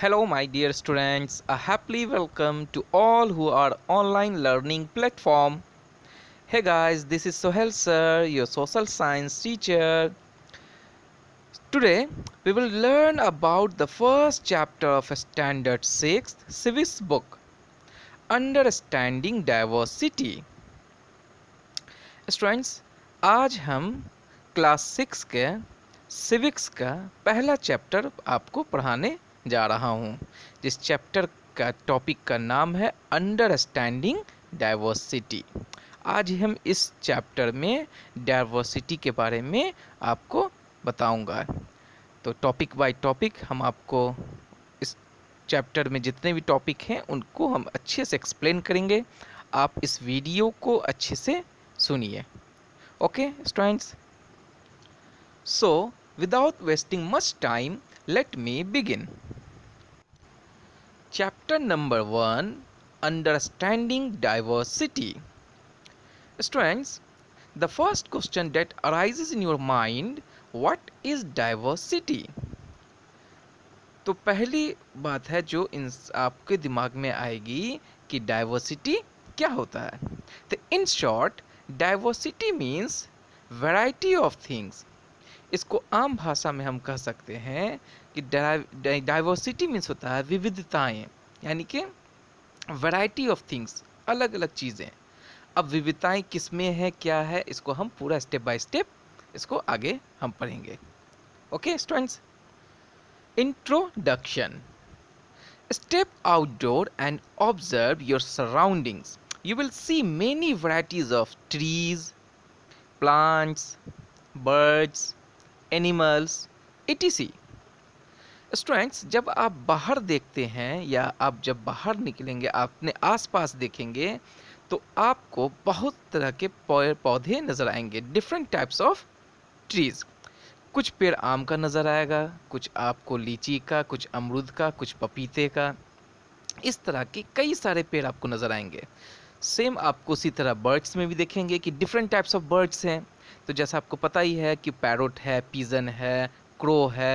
Hello my dear students, a happily welcome to all who are online learning platform. Hey guys, this is Sohel sir, your social science teacher. Today we will learn about the first chapter of standard 6th civics book Understanding Diversity. Students, आज हम class six के civics का पहला chapter आपको पढ़ाने जा रहा हूँ जिस चैप्टर का टॉपिक का नाम है अंडरस्टैंडिंग डाइवर्सिटी आज हम इस चैप्टर में डाइवर्सिटी के बारे में आपको बताऊंगा तो टॉपिक बाय टॉपिक हम आपको इस चैप्टर में जितने भी टॉपिक हैं उनको हम अच्छे से एक्सप्लेन करेंगे आप इस वीडियो को अच्छे से सुनिए okay students so without wasting much time Let me begin. Chapter number 1 Understanding Diversity. Strengths The first question that arises in your mind what is diversity? तो पहली बात है जो इन आपके दिमाग में आएगी कि डाइवर्सिटी क्या होता है तो in short diversity means variety of things इसको आम भाषा में हम कह सकते हैं कि डाइवर्सिटी मीन्स होता है विविधताएं यानी कि वैरायटी ऑफ थिंग्स अलग अलग चीज़ें अब विविधताएं किस में है क्या है इसको हम पूरा स्टेप बाय स्टेप इसको आगे हम पढ़ेंगे okay students introduction step outdoor and observe your surroundings you will see many varieties of trees plants birds animals see strengths जब आप बाहर देखते हैं या आप जब बाहर निकलेंगे आप अपने आसपास देखेंगे तो आपको बहुत तरह के पेड़ पौधे नज़र आएंगे डिफरेंट टाइप्स ऑफ ट्रीज़ कुछ पेड़ आम का नज़र आएगा कुछ आपको लीची का कुछ अमरूद का कुछ पपीते का इस तरह के कई सारे पेड़ आपको नज़र आएंगे सेम आपको उसी तरह बर्ड्स में भी देखेंगे कि डिफरेंट टाइप्स ऑफ बर्ड्स हैं तो जैसा आपको पता ही है कि पैरोट है पीजन है क्रो है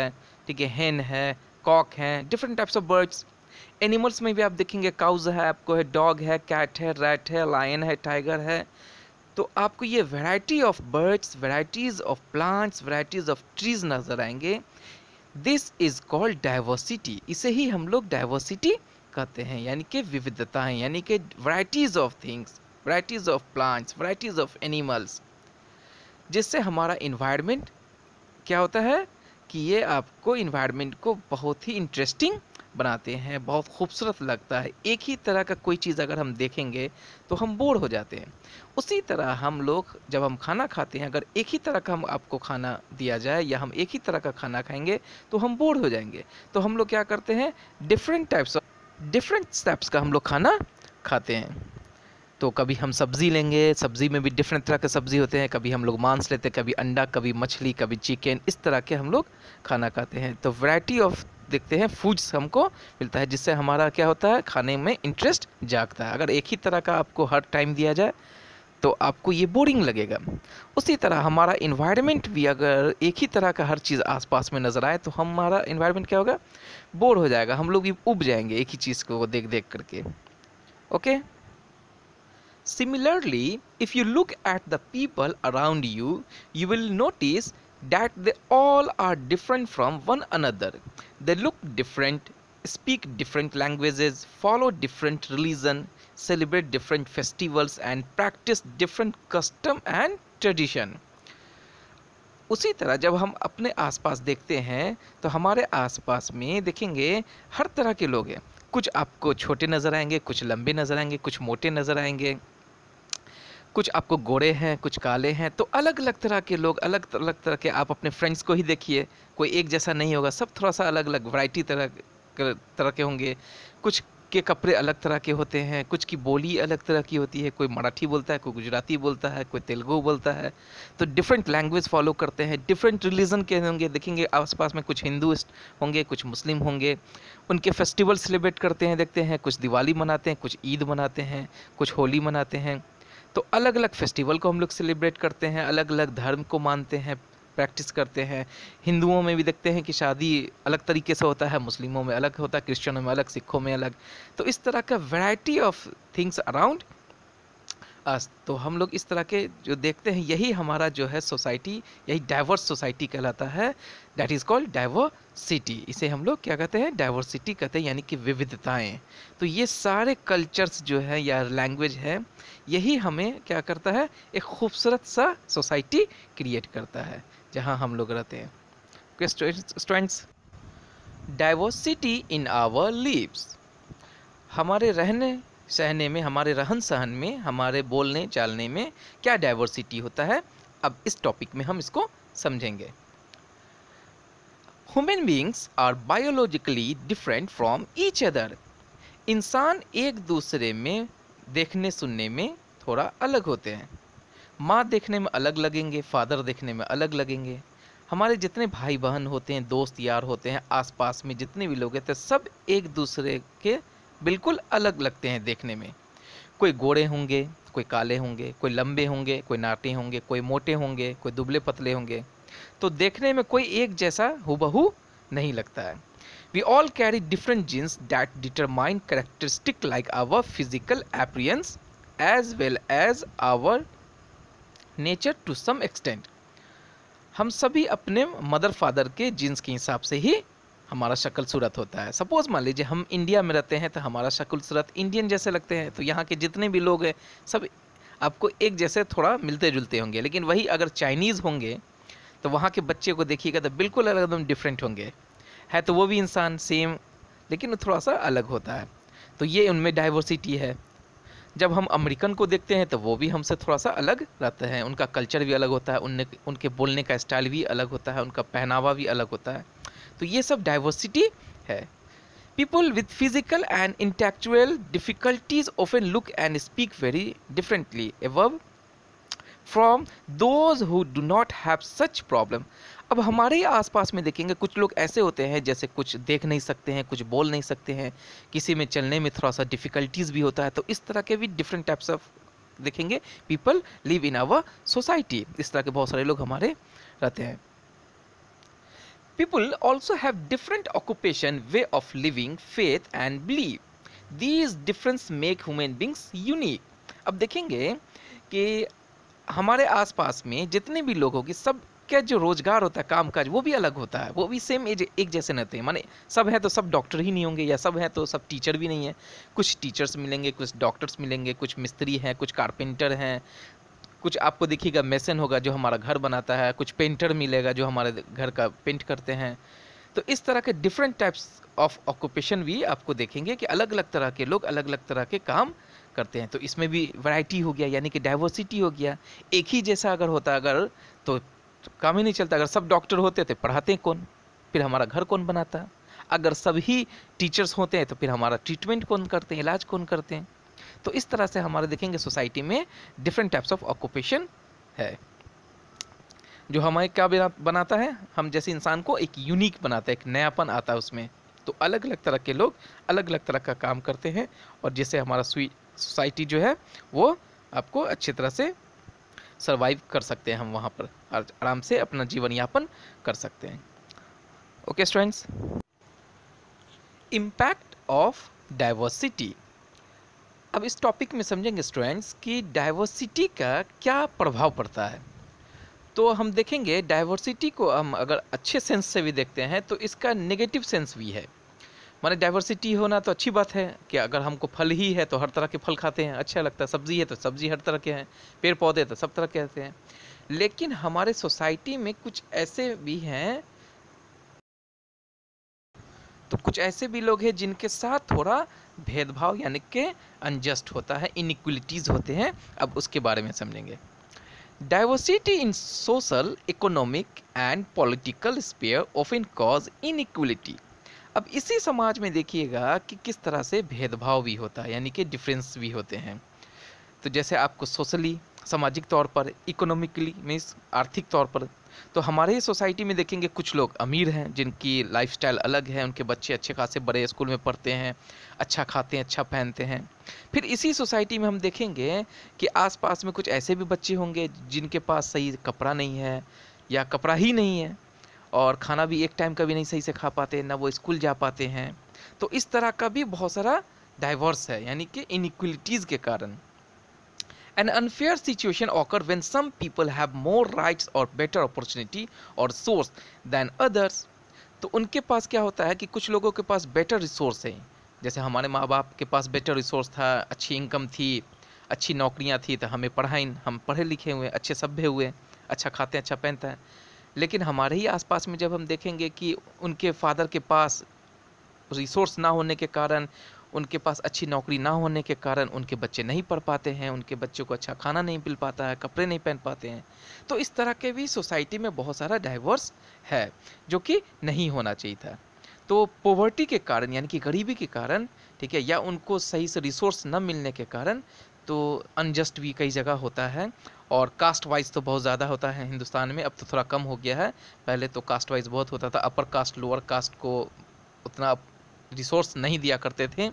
ठीक है हेन है कॉक है different types of birds animals में भी आप देखेंगे काउज है आपको है डॉग है कैट है रैट है लायन है टाइगर है तो आपको ये variety of birds varieties of plants varieties of trees नज़र आएंगे दिस इज़ कॉल्ड डाइवर्सिटी इसे ही हम लोग डाइवर्सिटी कहते हैं यानी कि विविधताएं यानी कि varieties of things varieties of plants varieties of animals जिससे हमारा इन्वायरमेंट क्या होता है कि ये आपको इन्वायरमेंट को बहुत ही इंटरेस्टिंग बनाते हैं बहुत खूबसूरत लगता है एक ही तरह का कोई चीज़ अगर हम देखेंगे तो हम बोर हो जाते हैं उसी तरह हम लोग जब हम खाना खाते हैं अगर एक ही तरह का हम आपको खाना दिया जाए या हम एक ही तरह का खाना खाएंगे तो हम बोर हो जाएंगे तो हम लोग क्या करते हैं डिफरेंट टाइप्स डिफरेंट स्टेप्स का हम लोग खाना खाते हैं तो कभी हम सब्ज़ी लेंगे सब्ज़ी में भी डिफरेंट तरह के सब्ज़ी होते हैं कभी हम लोग मांस लेते हैं कभी अंडा कभी मछली कभी चिकन इस तरह के हम लोग खाना खाते हैं तो वैरायटी ऑफ देखते हैं फूड्स हमको मिलता है जिससे हमारा क्या होता है खाने में इंटरेस्ट जागता है अगर एक ही तरह का आपको हर टाइम दिया जाए तो आपको ये बोरिंग लगेगा उसी तरह हमारा इन्वायरमेंट भी अगर एक ही तरह का हर चीज़ आसपास में नज़र आए तो हमारा इन्वायरमेंट क्या होगा बोर हो जाएगा हम लोग भी उब जाएंगे एक ही चीज़ को देख देख करके okay Similarly, if you look at the people around you, you will notice that they all are different from one another. They look different, speak different languages, follow different religion, celebrate different festivals and practice different custom and tradition. उसी तरह जब हम अपने आसपास देखते हैं तो हमारे आसपास में देखेंगे हर तरह के लोग हैं कुछ आपको छोटे नज़र आएंगे कुछ लंबे नज़र आएंगे कुछ मोटे नज़र आएंगे कुछ आपको गोरे हैं कुछ काले हैं तो अलग अलग तरह के लोग अलग अलग तरह के आप अपने फ्रेंड्स को ही देखिए कोई एक जैसा नहीं होगा सब थोड़ा सा अलग अलग वैरायटी तरह तरह के होंगे कुछ के कपड़े अलग तरह के होते हैं कुछ की बोली अलग तरह की होती है कोई मराठी बोलता है कोई गुजराती बोलता है कोई तेलुगु बोलता है तो डिफरेंट लैंग्वेज फॉलो करते हैं डिफरेंट रिलीजन के होंगे देखेंगे आसपास में कुछ हिंदू होंगे कुछ मुस्लिम होंगे उनके फेस्टिवल सेलिब्रेट करते हैं देखते हैं कुछ दिवाली मनाते हैं कुछ ईद मनाते हैं कुछ होली मनाते हैं तो अलग अलग फेस्टिवल को हम लोग सेलिब्रेट करते हैं अलग अलग धर्म को मानते हैं प्रैक्टिस करते हैं हिंदुओं में भी देखते हैं कि शादी अलग तरीके से होता है मुस्लिमों में अलग होता है क्रिश्चनों में अलग सिखों में अलग तो इस तरह का variety of things around us तो हम लोग इस तरह के जो देखते हैं यही हमारा जो है सोसाइटी यही डाइवर्स सोसाइटी कहलाता है डैट इज़ कॉल्ड डाइवर्सिटी इसे हम लोग क्या कहते हैं डाइवर्सिटी कहते हैं यानी कि विविधताएं तो ये सारे कल्चर्स जो है या लैंग्वेज है यही हमें क्या करता है एक खूबसूरत सा सोसाइटी क्रिएट करता है जहाँ हम लोग रहते हैं students diversity in our lives हमारे रहने सहने में हमारे रहन सहन में हमारे बोलने चालने में क्या डाइवर्सिटी होता है अब इस टॉपिक में हम इसको समझेंगे human beings are biologically different from each other इंसान एक दूसरे में देखने सुनने में थोड़ा अलग होते हैं माँ देखने में अलग लगेंगे फादर देखने में अलग लगेंगे हमारे जितने भाई बहन होते हैं दोस्त यार होते हैं आसपास में जितने भी लोग होते हैं सब एक दूसरे के बिल्कुल अलग लगते हैं देखने में कोई गोरे होंगे कोई काले होंगे कोई लंबे होंगे कोई नाटे होंगे कोई मोटे होंगे कोई दुबले पतले होंगे तो देखने में कोई एक जैसा हुबहू नहीं लगता है we all carry different genes that determine characteristic like our physical appearance as well as our nature to some extent हम सभी अपने मदर फादर के जीन्स के हिसाब से ही हमारा शक्ल सूरत होता है सपोज़ मान लीजिए हम इंडिया में रहते हैं तो हमारा शक्ल सूरत इंडियन जैसे लगते हैं तो यहाँ के जितने भी लोग हैं सब आपको एक जैसे थोड़ा मिलते जुलते होंगे लेकिन वही अगर चाइनीज़ होंगे तो वहाँ के बच्चे को देखिएगा तो बिल्कुल अलग एकदम डिफरेंट होंगे है तो वो भी इंसान सेम लेकिन थोड़ा सा अलग होता है तो ये उनमें डाइवर्सिटी है जब हम अमेरिकन को देखते हैं तो वो भी हमसे थोड़ा सा अलग रहते हैं उनका कल्चर भी अलग होता है उनके बोलने का स्टाइल भी अलग होता है उनका पहनावा भी अलग होता है तो ये सब डाइवर्सिटी है people with physical and intellectual difficulties often look and speak very differently एवब from those who do not have such problem अब हमारे आसपास में देखेंगे कुछ लोग ऐसे होते हैं जैसे कुछ देख नहीं सकते हैं कुछ बोल नहीं सकते हैं किसी में चलने में थोड़ा सा डिफ़िकल्टीज भी होता है तो इस तरह के भी डिफरेंट टाइप्स ऑफ देखेंगे people live in our society इस तरह के बहुत सारे लोग हमारे रहते हैं People also have different occupation, way of living, faith and belief. These difference make human beings unique. अब देखेंगे कि हमारे आसपास में जितने भी लोग होंगे सब का जो रोजगार होता है काम काज वो भी अलग होता है वो भी सेम एज एक जैसे नहीं होते माने सब है तो सब डॉक्टर ही नहीं होंगे या सब है तो सब टीचर भी नहीं है कुछ टीचर्स मिलेंगे कुछ डॉक्टर्स मिलेंगे कुछ मिस्त्री हैं कुछ कारपेंटर हैं कुछ आपको दिखेगा मेसन होगा जो हमारा घर बनाता है कुछ पेंटर मिलेगा जो हमारे घर का पेंट करते हैं तो इस तरह के डिफरेंट टाइप्स ऑफ ऑक्यूपेशन भी आपको देखेंगे कि अलग अलग तरह के लोग अलग अलग तरह के काम करते हैं तो इसमें भी वैरायटी हो गया यानी कि डाइवर्सिटी हो गया एक ही जैसा अगर होता अगर तो काम ही नहीं चलता अगर सब डॉक्टर होते तो पढ़ाते कौन फिर हमारा घर कौन बनाता अगर सभी टीचर्स होते हैं तो फिर हमारा ट्रीटमेंट कौन करते हैं इलाज कौन करते हैं तो इस तरह से हमारे देखेंगे सोसाइटी में डिफरेंट टाइप्स ऑफ ऑक्यूपेशन है जो हमारे क्या बनाता है हम जैसे इंसान को एक यूनिक बनाता है एक नयापन आता है उसमें तो अलग अलग तरह के लोग अलग अलग तरह का काम करते हैं और जिससे हमारा सोसाइटी जो है वो आपको अच्छी तरह से सर्वाइव कर सकते हैं हम वहाँ पर आराम से अपना जीवन यापन कर सकते हैं okay students impact of diversity अब इस टॉपिक में समझेंगे स्टूडेंट्स कि डाइवर्सिटी का क्या प्रभाव पड़ता है तो हम देखेंगे डाइवर्सिटी को हम अगर अच्छे सेंस से भी देखते हैं तो इसका नेगेटिव सेंस भी है माने डाइवर्सिटी होना तो अच्छी बात है कि अगर हमको फल ही है तो हर तरह के फल खाते हैं अच्छा लगता है सब्जी है तो सब्जी हर तरह के हैं पेड़ पौधे तो सब तरह के रहते हैं लेकिन हमारे सोसाइटी में कुछ ऐसे भी हैं तो कुछ ऐसे भी लोग हैं जिनके साथ थोड़ा भेदभाव यानी कि अनजस्ट होता है इनिक्वलिटीज़ होते हैं अब उसके बारे में समझेंगे diversity in social economic and political sphere often cause inequality अब इसी समाज में देखिएगा कि किस तरह से भेदभाव भी होता है यानी कि डिफरेंस भी होते हैं तो जैसे आपको सोशली सामाजिक तौर पर इकोनॉमिकली मीन्स आर्थिक तौर पर तो हमारे ही सोसाइटी में देखेंगे कुछ लोग अमीर हैं जिनकी लाइफस्टाइल अलग है उनके बच्चे अच्छे खासे बड़े स्कूल में पढ़ते हैं अच्छा खाते हैं अच्छा पहनते हैं फिर इसी सोसाइटी में हम देखेंगे कि आसपास में कुछ ऐसे भी बच्चे होंगे जिनके पास सही कपड़ा नहीं है या कपड़ा ही नहीं है और खाना भी एक टाइम का भी नहीं सही से खा पाते ना वो स्कूल जा पाते हैं तो इस तरह का भी बहुत सारा डाइवर्स है यानी कि इनिक्वलिटीज़ के कारण An unfair situation occur when some people have more rights or better opportunity or source than others. तो उनके पास क्या होता है कि कुछ लोगों के पास बेटर रिसोर्स है जैसे हमारे माँ बाप के पास बेटर रिसोर्स था अच्छी इनकम थी अच्छी नौकरियाँ थी तो हमें पढ़ाई हम पढ़े लिखे हुए अच्छे सभ्य हुए अच्छा खाते अच्छा पहनते हैं लेकिन हमारे ही आसपास में जब हम देखेंगे कि उनके फादर के पास रिसोर्स ना होने के कारण उनके पास अच्छी नौकरी ना होने के कारण उनके बच्चे नहीं पढ़ पाते हैं उनके बच्चों को अच्छा खाना नहीं मिल पाता है कपड़े नहीं पहन पाते हैं तो इस तरह के भी सोसाइटी में बहुत सारा डाइवर्स है जो कि नहीं होना चाहिए था तो पॉवर्टी के कारण यानी कि गरीबी के कारण ठीक है या उनको सही से रिसोर्स न मिलने के कारण तो अनजस्ट भी कई जगह होता है और कास्ट वाइज तो बहुत ज़्यादा होता है हिंदुस्तान में अब तो थोड़ा कम हो गया है पहले तो कास्ट वाइज बहुत होता था अपर कास्ट लोअर कास्ट को उतना रिसोर्स नहीं दिया करते थे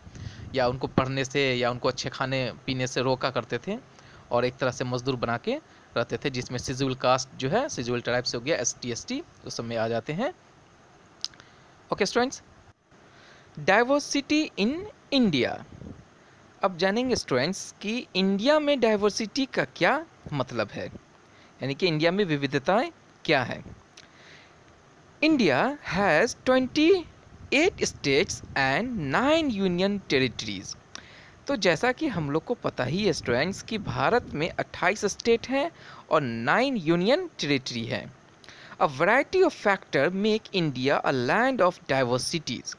या उनको पढ़ने से या उनको अच्छे खाने पीने से रोका करते थे और एक तरह से मजदूर बना के रहते थे जिसमें सिजुअल कास्ट जो है सिजुअल ट्राइब से हो गया एस टी एस टी उस सब में आ जाते हैं okay students diversity in India अब जानेंगे स्टूडेंट्स कि इंडिया में डाइवर्सिटी का क्या मतलब है यानी कि इंडिया में विविधताएं क्या है India has twenty eight states and nine union territories तो जैसा कि हम लोग को पता ही है स्टूडेंट्स कि भारत में 28 स्टेट हैं और नाइन यूनियन टेरिटरी है a variety of factor make India a land of diversities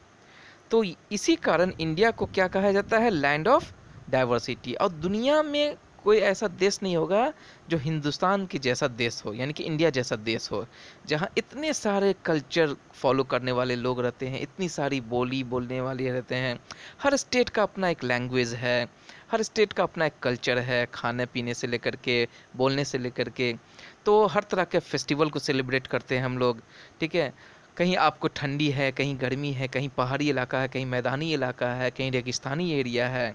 तो इसी कारण इंडिया को क्या कहा जाता है लैंड ऑफ डाइवर्सिटी और दुनिया में कोई ऐसा देश नहीं होगा जो हिंदुस्तान की जैसा देश हो यानी कि इंडिया जैसा देश हो जहाँ इतने सारे कल्चर फॉलो करने वाले लोग रहते हैं इतनी सारी बोली बोलने वाले रहते हैं हर स्टेट का अपना एक लैंग्वेज है हर स्टेट का अपना एक कल्चर है खाने पीने से लेकर के बोलने से लेकर के तो हर तरह के फेस्टिवल को सेलिब्रेट करते हैं हम लोग ठीक है कहीं आपको ठंडी है कहीं गर्मी है कहीं पहाड़ी इलाका है कहीं मैदानी इलाका है कहीं रेगिस्तानी एरिया है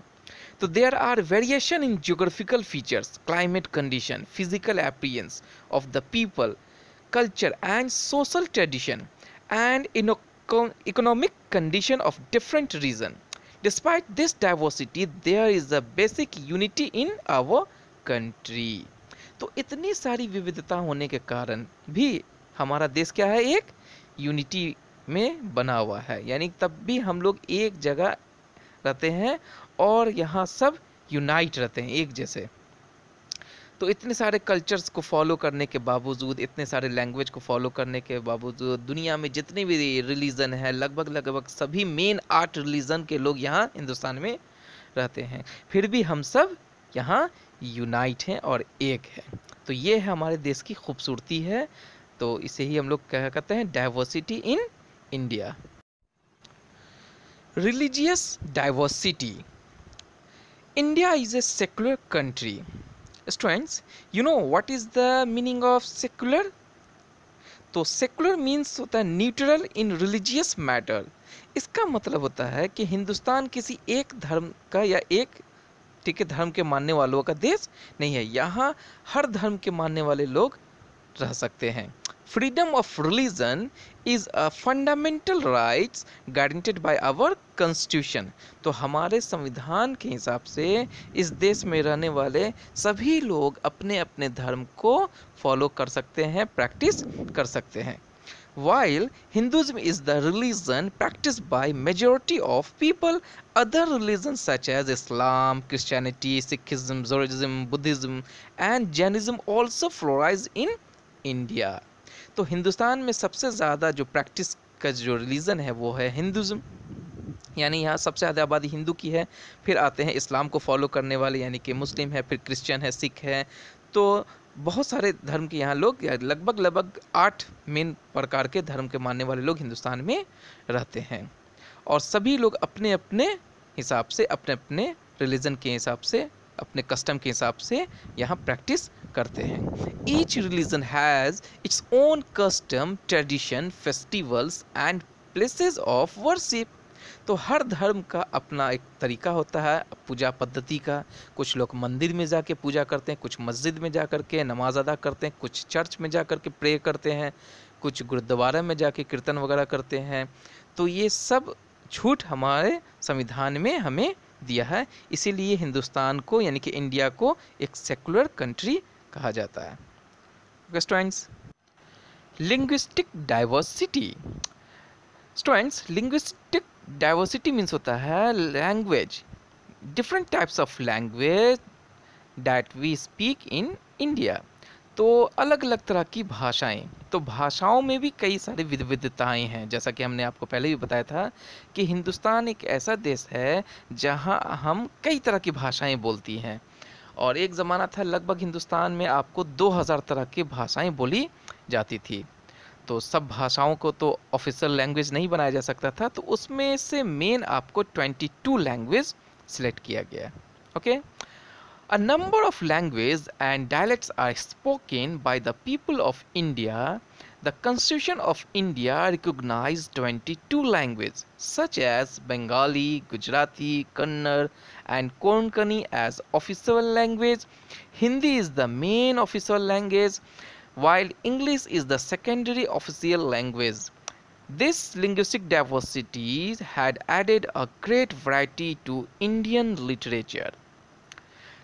तो there are variation in geographical features climate condition physical appearance of the people culture and social tradition and economic condition of different region despite this diversity there is a basic unity in our country तो इतनी सारी विविधता होने के कारण भी हमारा देश क्या है एक यूनिटी में बना हुआ है यानी तब भी हम लोग एक जगह रहते हैं और यहाँ सब यूनाइट रहते हैं एक जैसे तो इतने सारे कल्चर्स को फॉलो करने के बावजूद इतने सारे लैंग्वेज को फॉलो करने के बावजूद दुनिया में जितने भी रिलीज़न है लगभग लगभग सभी मेन आर्ट रिलीज़न के लोग यहाँ हिंदुस्तान में रहते हैं फिर भी हम सब यहाँ यूनाइट हैं और एक है तो ये है हमारे देश की खूबसूरती है तो इसे ही हम लोग क्या कहते हैं diversity in India religious diversity India is a secular country. Students, you know what is the meaning of secular? तो सेकुलर मीन्स होता है न्यूट्रल इन रिलीजियस मैटर इसका मतलब होता है कि हिंदुस्तान किसी एक धर्म का या एक ठीक है धर्म के मानने वालों का देश नहीं है यहाँ हर धर्म के मानने वाले लोग रह सकते हैं freedom of religion is a fundamental rights guaranteed by our constitution तो हमारे संविधान के हिसाब से इस देश में रहने वाले सभी लोग अपने अपने धर्म को फॉलो कर सकते हैं प्रैक्टिस कर सकते हैं while Hinduism is the religion practice by majority of people other religion such as Islam Christianity Sikhism Zoroastrianism Buddhism and Jainism also flourish in India तो हिंदुस्तान में सबसे ज़्यादा जो प्रैक्टिस का जो रिलीज़न है वो है हिंदुज़म यानी यहाँ सबसे ज़्यादा आबादी हिंदू की है फिर आते हैं इस्लाम को फॉलो करने वाले यानी कि मुस्लिम है फिर क्रिश्चियन है सिख है तो बहुत सारे धर्म के यहाँ लोग लगभग लगभग आठ मेन प्रकार के धर्म के मानने वाले लोग हिंदुस्तान में रहते हैं और सभी लोग अपने अपने हिसाब से अपने अपने रिलीजन के हिसाब से अपने कस्टम के हिसाब से यहाँ प्रैक्टिस करते हैं each religion has its own custom tradition festivals and places of worship तो हर धर्म का अपना एक तरीका होता है पूजा पद्धति का कुछ लोग मंदिर में जाके पूजा करते हैं कुछ मस्जिद में जा कर के नमाज अदा करते हैं कुछ चर्च में जा कर के प्रे करते हैं कुछ गुरुद्वारा में जाके कीर्तन वगैरह करते हैं तो ये सब छूट हमारे संविधान में हमें दिया है इसीलिए हिंदुस्तान को यानी कि इंडिया को एक सेकुलर कंट्री कहा जाता है students linguistic diversity students linguistic diversity means होता है language different types of language that we speak in India तो अलग अलग तरह की भाषाएं तो भाषाओं में भी कई सारी विविधताएं हैं जैसा कि हमने आपको पहले भी बताया था कि हिंदुस्तान एक ऐसा देश है जहां हम कई तरह की भाषाएं बोलती हैं और एक ज़माना था लगभग हिंदुस्तान में आपको 2000 तरह की भाषाएं बोली जाती थी तो सब भाषाओं को तो ऑफिशियल लैंग्वेज नहीं बनाया जा सकता था तो उसमें से मेन आपको 22 लैंग्वेज सिलेक्ट किया गया okay A number of languages and dialects are spoken by the people of India. The Constitution of India recognized 22 languages such as Bengali, Gujarati, Kannur, and Konkani as official language. Hindi is the main official language while English is the secondary official language. This linguistic diversity had added a great variety to Indian literature.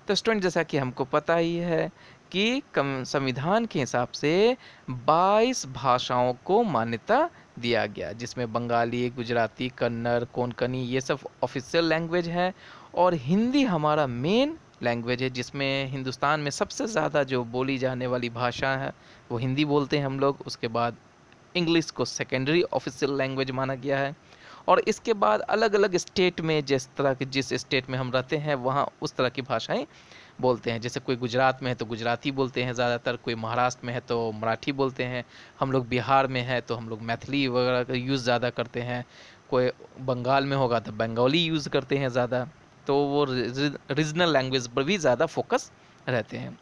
तो student जैसा कि हमको पता ही है कि कम संविधान के हिसाब से 22 भाषाओं को मान्यता दिया गया जिसमें बंगाली गुजराती कन्नड़ कोंकणी ये सब ऑफिशियल लैंग्वेज है और हिंदी हमारा मेन लैंग्वेज है जिसमें हिंदुस्तान में सबसे ज़्यादा जो बोली जाने वाली भाषा है वो हिंदी बोलते हैं हम लोग उसके बाद इंग्लिश को सेकेंडरी ऑफिशियल लैंग्वेज माना गया है और इसके बाद अलग अलग स्टेट में जिस तरह के जिस स्टेट में हम रहते हैं वहाँ उस तरह की भाषाएं बोलते हैं जैसे कोई गुजरात में है तो गुजराती बोलते हैं ज़्यादातर कोई महाराष्ट्र में है तो मराठी बोलते हैं हम लोग बिहार में है तो हम लोग मैथिली वगैरह का यूज़ ज़्यादा करते हैं कोई बंगाल में होगा तो बंगाली यूज़ करते हैं ज़्यादा तो वो रीजनल लैंग्वेज पर भी ज़्यादा फोकस रहते हैं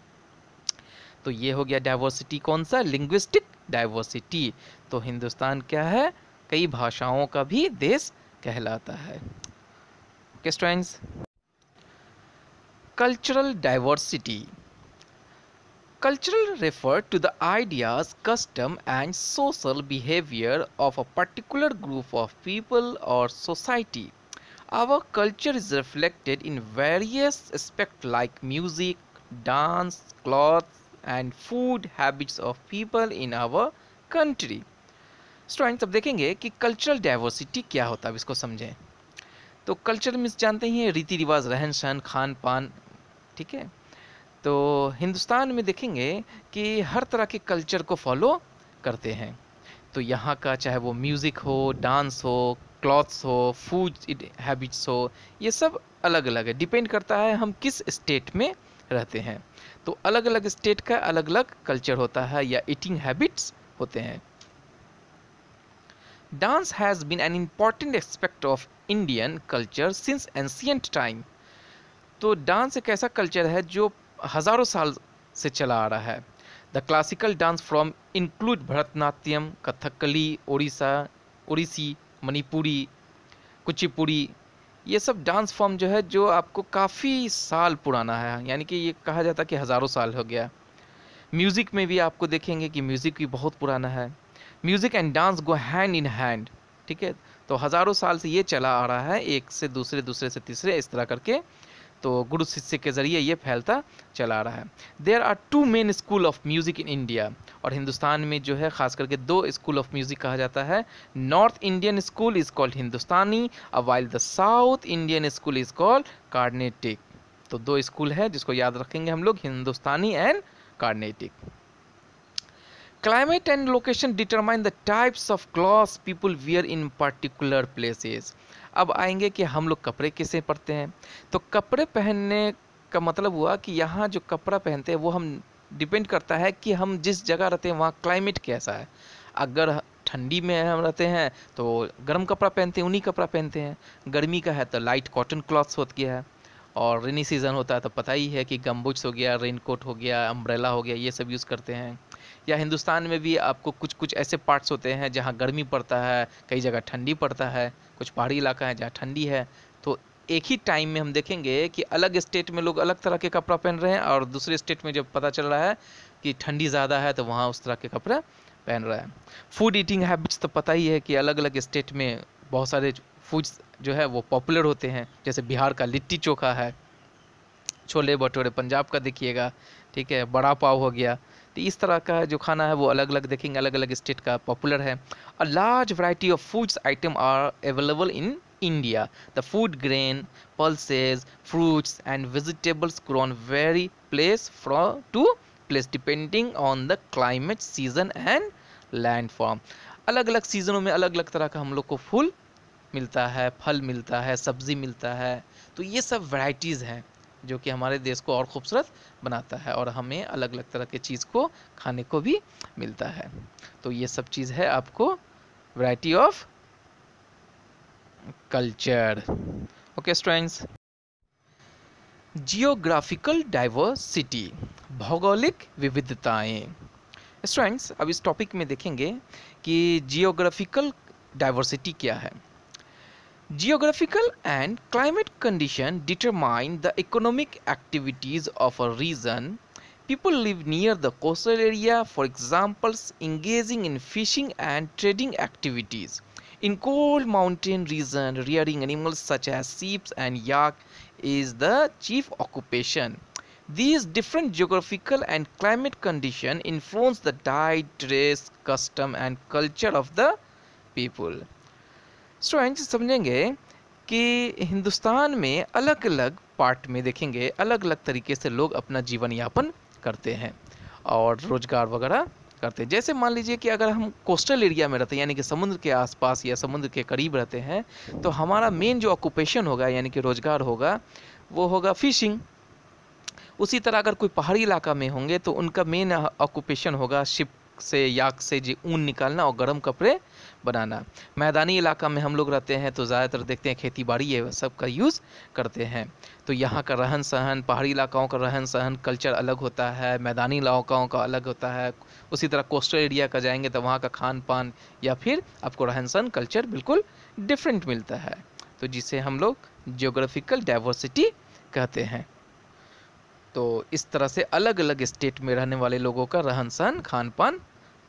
तो ये हो गया डाइवर्सिटी कौन सा लिंग्विस्टिक डाइवर्सिटी तो हिंदुस्तान क्या है कई भाषाओं का भी देश कहलाता है okay students cultural diversity cultural refer to the ideas custom and social behaviour of a particular group of people और society our culture is reflected in various aspect like music dance cloth and food habits of people in our country students अब देखेंगे कि cultural diversity क्या होता है अब इसको समझें तो कल्चर मीन्स जानते ही हैं रीति रिवाज रहन सहन खान पान ठीक है तो हिंदुस्तान में देखेंगे कि हर तरह के कल्चर को फॉलो करते हैं तो यहाँ का चाहे वो म्यूज़िक हो डांस हो क्लॉथ्स हो फूड हैबिट्स हो ये सब अलग अलग है डिपेंड करता है हम किस स्टेट में रहते हैं तो अलग अलग स्टेट का अलग अलग कल्चर होता है या ईटिंग हैबिट्स होते हैं Dance has been an important aspect of Indian culture since ancient time. तो डांस एक ऐसा कल्चर है जो हज़ारों साल से चला आ रहा है the classical dance form include Bharatanatyam Kathakali Orissa Odissi Manipuri Kuchipudi ये सब डांस फॉर्म जो है जो आपको काफ़ी साल पुराना है यानी कि ये कहा जाता है कि हज़ारों साल हो गया म्यूज़िक में भी आपको देखेंगे कि म्यूज़िक भी बहुत पुराना है music and dance go hand in hand ठीक है तो हज़ारों साल से ये चला आ रहा है एक से दूसरे दूसरे से तीसरे इस तरह करके तो गुरु शिष्य के ज़रिए ये फैलता चला आ रहा है there are two main school of music in India और हिंदुस्तान में जो है ख़ास करके दो स्कूल ऑफ म्यूज़िक कहा जाता है north Indian school is called Hindustani और while the south Indian school is called Carnatic तो दो स्कूल है जिसको याद रखेंगे हम लोग Hindustani and Carnatic Climate and location determine the types of clothes people wear in particular places. अब आएंगे कि हम लोग कपड़े कैसे पढ़ते हैं तो कपड़े पहनने का मतलब हुआ कि यहाँ जो कपड़ा पहनते हैं वो हम डिपेंड करता है कि हम जिस जगह रहते हैं वहाँ क्लाइमेट कैसा है अगर ठंडी में हम रहते हैं तो गर्म कपड़ा पहनते हैं उन्हीं कपड़ा पहनते हैं गर्मी का है तो लाइट कॉटन क्लॉथ्स हो गया है और रेनी सीज़न होता है तो पता ही है कि गम्बुज हो गया रेनकोट हो गया अम्ब्रेला हो गया ये सब यूज़ करते हैं या हिंदुस्तान में भी आपको कुछ कुछ ऐसे पार्ट्स होते हैं जहाँ गर्मी पड़ता है कई जगह ठंडी पड़ता है कुछ पहाड़ी इलाका है जहाँ ठंडी है तो एक ही टाइम में हम देखेंगे कि अलग स्टेट में लोग अलग तरह के कपड़ा पहन रहे हैं और दूसरे स्टेट में जब पता चल रहा है कि ठंडी ज़्यादा है तो वहाँ उस तरह के कपड़े पहन रहा है फूड ईटिंग हैबिट्स तो पता ही है कि अलग अलग स्टेट में बहुत सारे फूड्स जो है वो पॉपुलर होते हैं जैसे बिहार का लिट्टी चोखा है छोले भटूरे पंजाब का देखिएगा ठीक है बड़ा पाव हो गया तो इस तरह का जो खाना है वो अलग अलग देखेंगे अलग अलग स्टेट का पॉपुलर है a large variety of foods item are available in India the food grain pulses fruits and vegetables grown vary place from to place depending on the climate season and landform अलग अलग सीजनों में अलग अलग तरह का हम लोग को फूल मिलता है फल मिलता है सब्जी मिलता है तो ये सब वैराइटीज़ हैं जो कि हमारे देश को और ख़ूबसूरत बनाता है और हमें अलग अलग तरह के चीज़ को खाने को भी मिलता है तो ये सब चीज़ है आपको variety of culture okay students geographical diversity भौगोलिक विविधताएं स्टूडेंट्स अब इस टॉपिक में देखेंगे कि जियोग्राफिकल डाइवर्सिटी क्या है Geographical and climate condition determine the economic activities of a region. People live near the coastal area, for example, engaging in fishing and trading activities. In cold mountain region, rearing animals such as sheep and yak is the chief occupation. These different geographical and climate condition influence the diet, dress, custom and culture of the people. Students समझेंगे कि हिंदुस्तान में अलग अलग part में देखेंगे अलग अलग तरीके से लोग अपना जीवन यापन करते हैं और रोजगार वगैरह करते हैं जैसे मान लीजिए कि अगर हम कोस्टल एरिया में रहते हैं यानी कि समुद्र के आसपास या समुद्र के करीब रहते हैं तो हमारा मेन जो ऑक्यूपेशन होगा यानी कि रोजगार होगा वो होगा फिशिंग उसी तरह अगर कोई पहाड़ी इलाका में होंगे तो उनका मेन ऑक्यूपेशन होगा शिप से याक से जी ऊन निकालना और गर्म कपड़े बनाना मैदानी इलाका में हम लोग रहते हैं तो ज़्यादातर देखते हैं खेती बाड़ी ये सब का यूज़ करते हैं तो यहाँ का रहन सहन पहाड़ी इलाकाओं का रहन सहन कल्चर अलग होता है मैदानी इलाकाओं का अलग होता है उसी तरह कोस्टल एरिया का जाएंगे तो वहाँ का खान पान या फिर आपको रहन सहन कल्चर बिल्कुल डिफरेंट मिलता है तो जिसे हम लोग जियोग्राफिकल डाइवर्सिटी कहते हैं तो इस तरह से अलग अलग स्टेट में रहने वाले लोगों का रहन सहन खान पान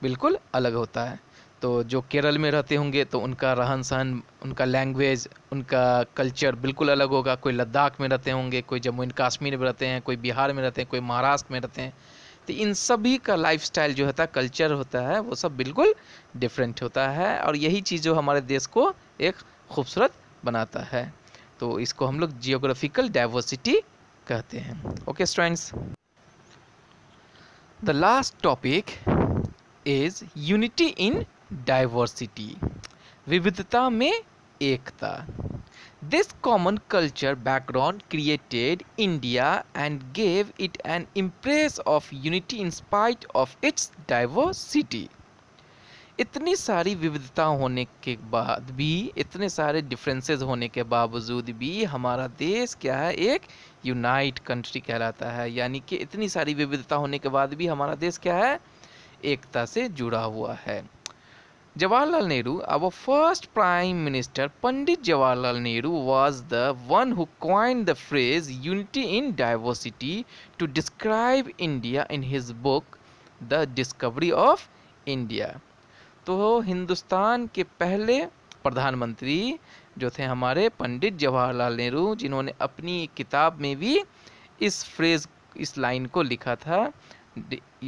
बिल्कुल अलग होता है तो जो केरल में रहते होंगे तो उनका रहन सहन उनका लैंग्वेज उनका कल्चर बिल्कुल अलग होगा कोई लद्दाख में रहते होंगे कोई जम्मू एंड कश्मीर में रहते हैं कोई बिहार में रहते हैं कोई महाराष्ट्र में रहते हैं तो इन सभी का लाइफ जो होता है कल्चर होता है वो सब बिल्कुल डिफरेंट होता है और यही चीज़ जो हमारे देश को एक खूबसूरत बनाता है तो इसको हम लोग जियोग्राफिकल डाइवर्सिटी कहते हैं okay students the last topic is unity in diversity विविधता में एकता this common culture background created India and gave it an impress of unity in spite of its diversity इतनी सारी विविधता होने के बाद भी इतने सारे डिफरेंसेस होने के बावजूद भी हमारा देश क्या है एक यूनाइट कंट्री कहलाता है यानी कि इतनी सारी विविधता होने के बाद भी हमारा देश क्या है एकता से जुड़ा हुआ है Jawaharlal Nehru, our first Prime Minister Pandit Jawaharlal Nehru was the one who coined the phrase unity in diversity to describe India in his book The Discovery of India. तो हिंदुस्तान के पहले प्रधानमंत्री जो थे हमारे पंडित जवाहरलाल नेहरू जिन्होंने अपनी किताब में भी इस फ्रेज इस लाइन को लिखा था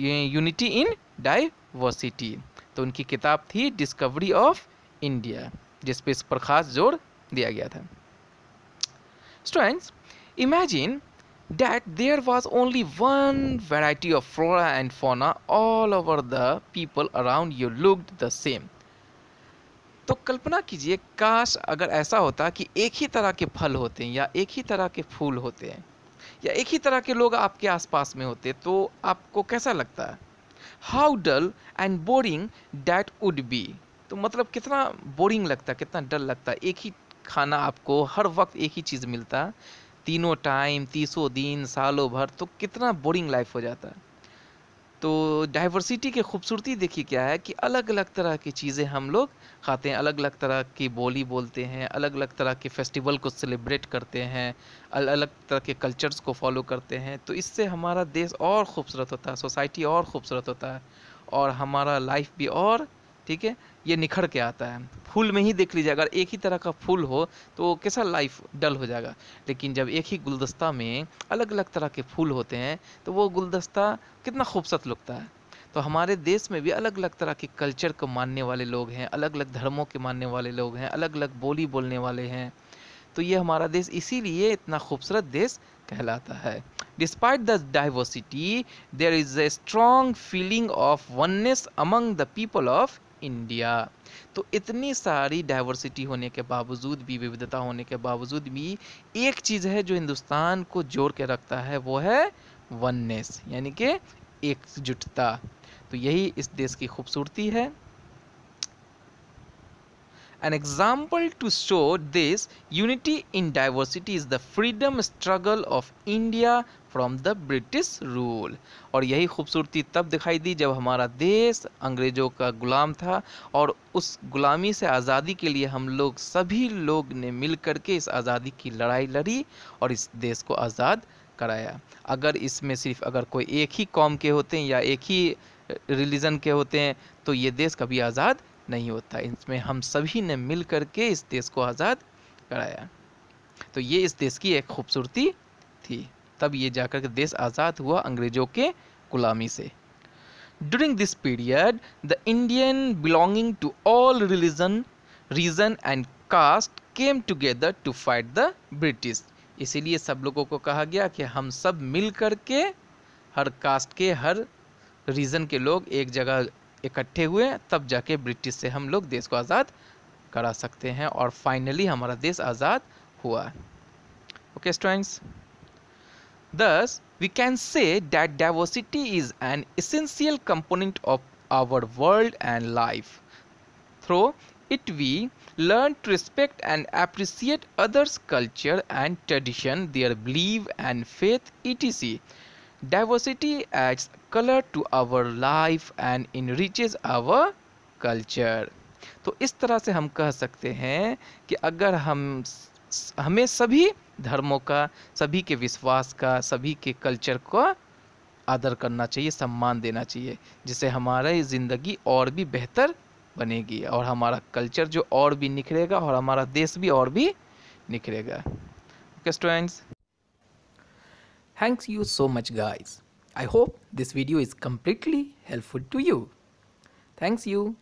यूनिटी इन डाइवर्सिटी तो उनकी किताब थी डिस्कवरी ऑफ इंडिया जिस पर इस पर खास जोर दिया गया था students imagine that there was only one variety of flora and fauna all over the people around you looked the same तो कल्पना कीजिए काश अगर ऐसा होता कि एक ही तरह के फल होते हैं या एक ही तरह के फूल होते हैं या एक ही तरह के लोग आपके आसपास में होते तो आपको कैसा लगता है how dull and boring that would be तो मतलब कितना बोरिंग लगता कितना डर लगता एक ही खाना आपको हर वक्त एक ही चीज़ मिलता तीनों टाइम तीसों दिन सालों भर तो कितना बोरिंग लाइफ हो जाता है तो डाइवर्सिटी की खूबसूरती देखिए क्या है कि अलग अलग तरह की चीज़ें हम लोग खाते हैं अलग अलग तरह की बोली बोलते हैं अलग अलग तरह के फेस्टिवल को सेलिब्रेट करते हैं अलग अलग तरह के कल्चर्स को फॉलो करते हैं तो इससे हमारा देश और खूबसूरत होता है सोसाइटी और खूबसूरत होता है और हमारा लाइफ भी और ठीक है ये निखर के आता है फूल में ही देख लीजिए अगर एक ही तरह का फूल हो तो कैसा लाइफ डल हो जाएगा लेकिन जब एक ही गुलदस्ता में अलग अलग तरह के फूल होते हैं तो वो गुलदस्ता कितना खूबसूरत लगता है तो हमारे देश में भी अलग अलग तरह के कल्चर को मानने वाले लोग हैं अलग अलग धर्मों के मानने वाले लोग हैं अलग अलग बोली बोलने वाले हैं तो ये हमारा देश इसीलिए इतना खूबसूरत देश कहलाता है despite the diversity there is a strong feeling of oneness among the people of India तो इतनी सारी डाइवर्सिटी होने के बावजूद भी विविधता होने के बावजूद भी एक चीज़ है जो हिंदुस्तान को जोड़ के रखता है वो है वननेस यानी कि एकजुटता तो यही इस देश की खूबसूरती है An example to show this unity in diversity is the freedom struggle of India from the British rule और यही खूबसूरती तब दिखाई दी जब हमारा देश अंग्रेज़ों का गुलाम था और उस गुलामी से आज़ादी के लिए हम लोग सभी लोग ने मिल के इस आज़ादी की लड़ाई लड़ी और इस देश को आज़ाद कराया अगर इसमें सिर्फ अगर कोई एक ही कौम के होते हैं या एक ही रिलीजन के होते हैं तो ये देश कभी आज़ाद नहीं होता इसमें हम सभी ने मिल करके इस देश को आज़ाद कराया तो ये इस देश की एक खूबसूरती थी तब ये जाकर के देश आज़ाद हुआ अंग्रेज़ों के गुलामी से during this period the Indian belonging to all religion region and caste came together to fight the British इसीलिए सब लोगों को कहा गया कि हम सब मिल कर के हर कास्ट के हर रीजन के लोग एक जगह इकट्ठे हुए तब जाके ब्रिटिश से हम लोग देश को आज़ाद करा सकते हैं और फाइनली हमारा देश आज़ाद हुआ okay students Thus, we can say that diversity is an essential component of our world and life. Through it we learn to respect and appreciate others' culture and tradition, their belief and faith, etc. Diversity adds color to our life and enriches our culture. तो इस तरह से हम कह सकते हैं कि अगर हम हमें सभी धर्मों का सभी के विश्वास का सभी के कल्चर को आदर करना चाहिए सम्मान देना चाहिए जिससे हमारी ज़िंदगी और भी बेहतर बनेगी और हमारा कल्चर जो और भी निखरेगा और हमारा देश भी और भी निखरेगा okay students thanks you so much guys I hope this video is completely helpful to you thanks you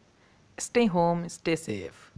stay home stay safe